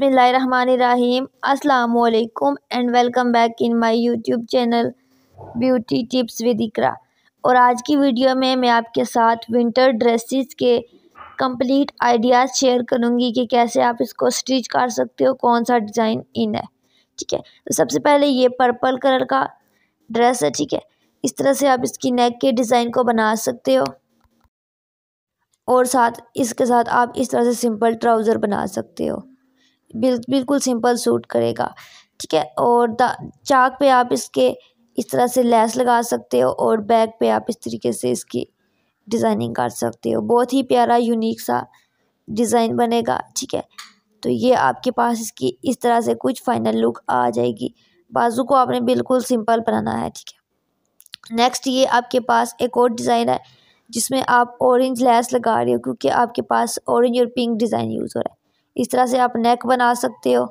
बसमीम् अल्लाम and welcome back in my YouTube channel beauty tips with Iqra और आज की वीडियो में मैं आपके साथ विंटर ड्रेसेस के कंप्लीट आइडियाज़ शेयर करूंगी कि कैसे आप इसको स्टिच कर सकते हो कौन सा डिज़ाइन इन है ठीक है तो सबसे पहले ये पर्पल कलर का ड्रेस है ठीक है इस तरह से आप इसकी नेक के डिज़ाइन को बना सकते हो और साथ इसके साथ आप इस तरह से सिंपल ट्राउज़र बना सकते हो बिल बिल्कुल सिंपल सूट करेगा ठीक है और चाक पे आप इसके इस तरह से लैस लगा सकते हो और बैक पे आप इस तरीके से इसकी डिज़ाइनिंग कर सकते हो बहुत ही प्यारा यूनिक सा डिज़ाइन बनेगा ठीक है तो ये आपके पास इसकी इस तरह से कुछ फाइनल लुक आ जाएगी बाजू को आपने बिल्कुल सिंपल बनाना है ठीक है नेक्स्ट ये आपके पास एक और डिज़ाइन है जिसमें आप ऑरेंज लैस लगा रहे हो क्योंकि आपके पास ऑरेंज और पिंक डिज़ाइन यूज़ हो रहा है इस तरह से आप नेक बना सकते हो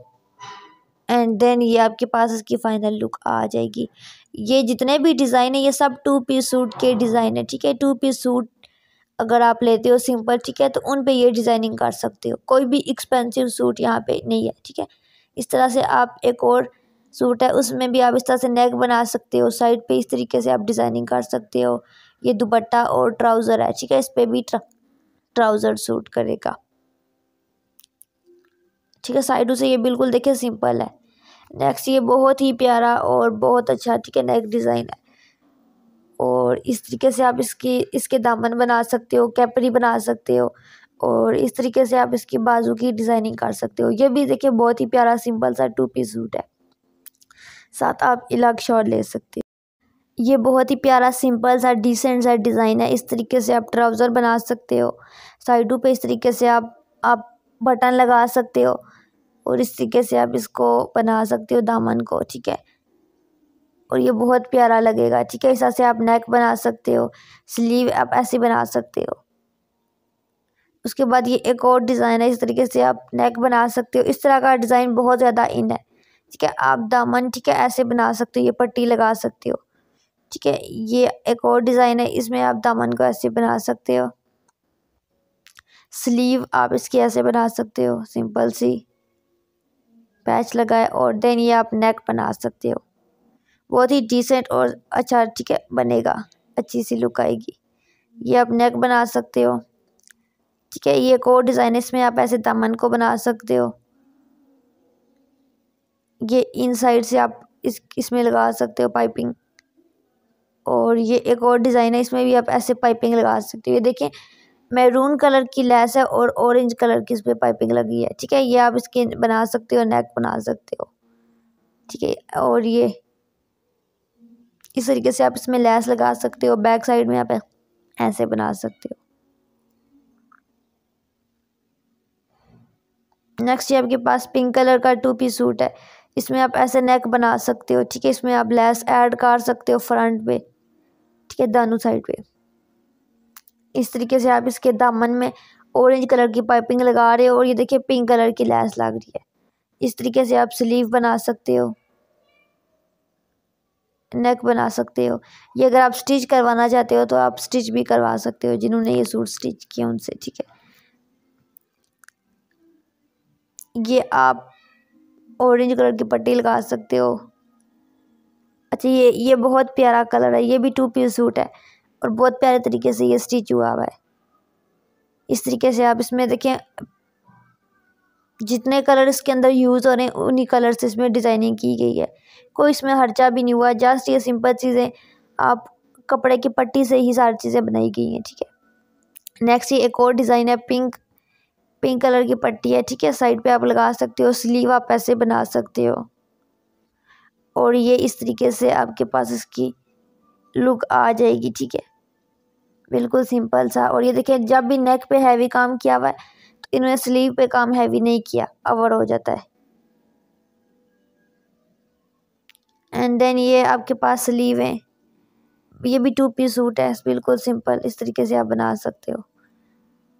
एंड देन ये आपके पास इसकी फ़ाइनल लुक आ जाएगी ये जितने भी डिज़ाइन है ये सब टू पीस सूट के डिज़ाइन है ठीक है टू पीस सूट अगर आप लेते हो सिंपल ठीक है तो उन पे ये डिज़ाइनिंग कर सकते हो कोई भी एक्सपेंसिव सूट यहाँ पे नहीं है ठीक है इस तरह से आप एक और सूट है उसमें भी आप इस तरह से नेक बना सकते हो साइड पे इस तरीके से आप डिज़ाइनिंग कर सकते हो ये दुपट्टा और ट्राउज़र है ठीक है इस पर भी ट्राउज़र सूट करेगा ठीक है साइडों से ये बिल्कुल देखिए सिंपल है नेक्स्ट ये बहुत ही प्यारा और बहुत अच्छा ठीक है नेक डिज़ाइन है और इस तरीके से आप इसकी इसके दामन बना सकते हो कैपरी बना सकते हो और इस तरीके से आप इसकी बाजू की डिज़ाइनिंग कर सकते हो ये भी देखिए बहुत ही प्यारा सिंपल सा टू पीस सूट है साथ आप इलाक शॉर्ट ले सकते हो ये बहुत ही प्यारा सिंपल सा डिसेंट सा डिज़ाइन है इस तरीके से आप ट्राउज़र बना सकते हो साइडों पे इस तरीके से आप आप बटन लगा सकते हो और इस तरीके से आप इसको बना सकते हो दामन को ठीक है और ये बहुत प्यारा लगेगा ठीक है इस तरह से आप नेक बना सकते हो स्लीव आप ऐसे बना सकते हो उसके बाद ये एक और डिज़ाइन है इस तरीके से आप नेक बना सकते हो इस तरह का डिज़ाइन बहुत ज़्यादा इन है ठीक है आप दामन ठीक है ऐसे बना सकते हो ये पट्टी लगा सकते हो ठीक है ये एक और डिज़ाइन है इसमें आप दामन को ऐसे बना सकते हो स्लीव आप इसकी ऐसे बना सकते हो सिंपल सी पैच लगाए और देन ये आप नेक बना सकते हो बहुत ही डिसेंट और अच्छा ठीक है बनेगा अच्छी सी लुक आएगी ये आप नेक बना सकते हो ठीक है ये एक और डिज़ाइन इसमें आप ऐसे दामन को बना सकते हो ये इन साइड से आप इस इसमें लगा सकते हो पाइपिंग और ये एक और डिज़ाइन है इसमें भी आप ऐसे पाइपिंग लगा सकते हो ये देखें मैरून कलर की लैस है और ऑरेंज कलर की इस पर पाइपिंग लगी है ठीक है ये आप इसके बना सकते हो नेक बना सकते हो ठीक है और ये इस तरीके से आप इसमें लैस लगा सकते हो बैक साइड में आप ऐसे बना सकते हो नेक्स्ट ये आपके पास पिंक कलर का टू पी सूट है इसमें आप ऐसे नेक बना सकते हो ठीक है इसमें आप लैस ऐड कर सकते हो फ्रंट पे ठीक है दानू साइड पे इस तरीके से आप इसके दामन में ऑरेंज कलर की पाइपिंग लगा रहे हो और ये देखिए पिंक कलर की लैस लग रही है इस तरीके से आप स्लीव बना सकते हो नेक बना सकते हो ये अगर आप स्टिच करवाना चाहते हो तो आप स्टिच भी करवा सकते हो जिन्होंने ये सूट स्टिच किया उनसे ठीक है ये आप ऑरेंज कलर की पट्टी लगा सकते हो अच्छा ये ये बहुत प्यारा कलर है ये भी टू पीस सूट है और बहुत प्यारे तरीके से ये स्टिच हुआ हुआ है इस तरीके से आप इसमें देखें जितने कलर इसके अंदर यूज़ हो रहे हैं उन्हीं कलर से इसमें डिज़ाइनिंग की गई है कोई इसमें खर्चा भी नहीं हुआ जस्ट ये सिंपल चीज़ें आप कपड़े की पट्टी से ही सारी चीज़ें बनाई गई हैं ठीक है नेक्स्ट ये एक और डिज़ाइन है पिंक पिंक कलर की पट्टी है ठीक है साइड पे आप लगा सकते हो स्लीव आप ऐसे बना सकते हो और ये इस तरीके से आपके पास इसकी लुक आ जाएगी ठीक है बिल्कुल सिंपल सा और ये देखिए जब भी नेक पे हैवी काम किया हुआ है तो इन्होंने स्लीव पे काम हैवी नहीं किया अवर हो जाता है एंड देन ये आपके पास स्लीव है ये भी टू पीस सूट है बिल्कुल सिंपल इस तरीके से आप बना सकते हो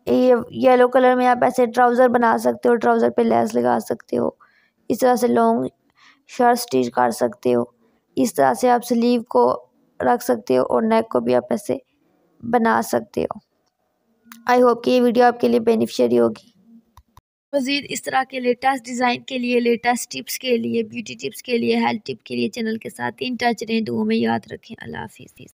ये येलो कलर में आप ऐसे ट्राउज़र बना सकते हो ट्राउज़र पे लेस लगा सकते हो इस तरह से लॉन्ग शर्ट स्टिच कर सकते हो इस तरह से आप स्लीव को रख सकते हो और नेक को भी आप ऐसे बना सकते हो आई होप कि ये वीडियो आपके लिए बेनिफिशरी होगी मज़ीद इस तरह के लेटेस्ट डिज़ाइन के लिए लेटेस्ट टिप्स के लिए ब्यूटी टिप्स के लिए हेल्थ टिप के लिए चैनल के साथ इन टच रहें दो में याद रखें अल्लाह हाफिज़